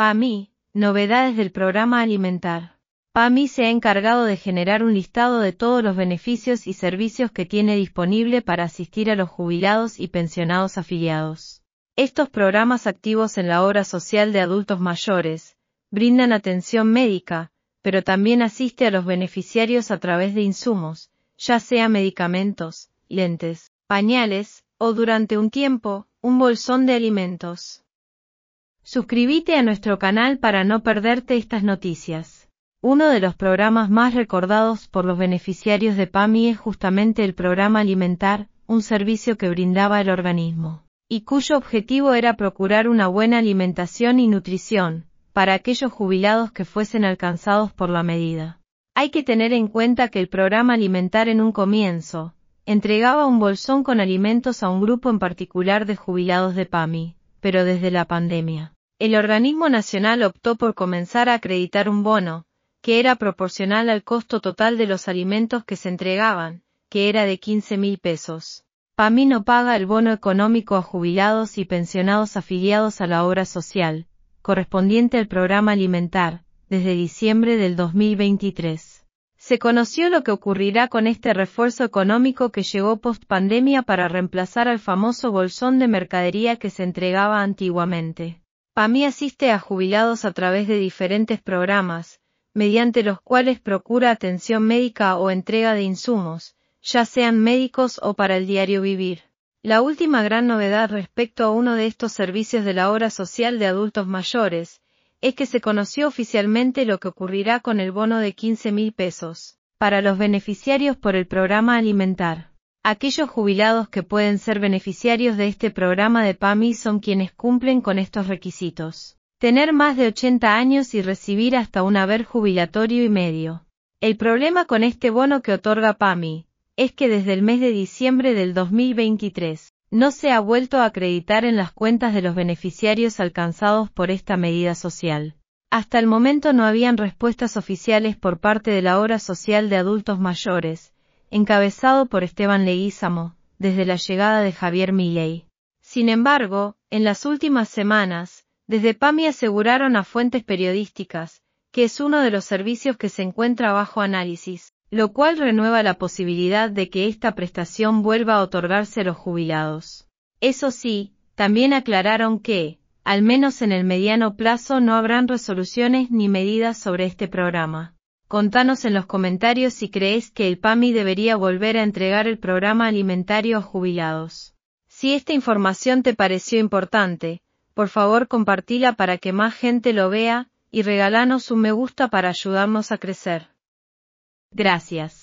PAMI, novedades del programa Alimentar. PAMI se ha encargado de generar un listado de todos los beneficios y servicios que tiene disponible para asistir a los jubilados y pensionados afiliados. Estos programas activos en la obra social de adultos mayores brindan atención médica, pero también asiste a los beneficiarios a través de insumos, ya sea medicamentos, lentes, pañales, o durante un tiempo, un bolsón de alimentos. Suscríbete a nuestro canal para no perderte estas noticias. Uno de los programas más recordados por los beneficiarios de PAMI es justamente el programa Alimentar, un servicio que brindaba el organismo, y cuyo objetivo era procurar una buena alimentación y nutrición, para aquellos jubilados que fuesen alcanzados por la medida. Hay que tener en cuenta que el programa Alimentar en un comienzo, entregaba un bolsón con alimentos a un grupo en particular de jubilados de PAMI, pero desde la pandemia el organismo nacional optó por comenzar a acreditar un bono, que era proporcional al costo total de los alimentos que se entregaban, que era de 15 mil pesos. no paga el bono económico a jubilados y pensionados afiliados a la obra social, correspondiente al programa alimentar, desde diciembre del 2023. Se conoció lo que ocurrirá con este refuerzo económico que llegó post pandemia para reemplazar al famoso bolsón de mercadería que se entregaba antiguamente. PAMI asiste a jubilados a través de diferentes programas, mediante los cuales procura atención médica o entrega de insumos, ya sean médicos o para el diario vivir. La última gran novedad respecto a uno de estos servicios de la obra social de adultos mayores, es que se conoció oficialmente lo que ocurrirá con el bono de 15 mil pesos, para los beneficiarios por el programa Alimentar. Aquellos jubilados que pueden ser beneficiarios de este programa de PAMI son quienes cumplen con estos requisitos. Tener más de 80 años y recibir hasta un haber jubilatorio y medio. El problema con este bono que otorga PAMI es que desde el mes de diciembre del 2023 no se ha vuelto a acreditar en las cuentas de los beneficiarios alcanzados por esta medida social. Hasta el momento no habían respuestas oficiales por parte de la obra social de adultos mayores, encabezado por Esteban Leguízamo, desde la llegada de Javier Milley. Sin embargo, en las últimas semanas, desde PAMI aseguraron a fuentes periodísticas, que es uno de los servicios que se encuentra bajo análisis, lo cual renueva la posibilidad de que esta prestación vuelva a otorgarse a los jubilados. Eso sí, también aclararon que, al menos en el mediano plazo, no habrán resoluciones ni medidas sobre este programa. Contanos en los comentarios si crees que el PAMI debería volver a entregar el programa alimentario a jubilados. Si esta información te pareció importante, por favor compartila para que más gente lo vea, y regalanos un me gusta para ayudarnos a crecer. Gracias.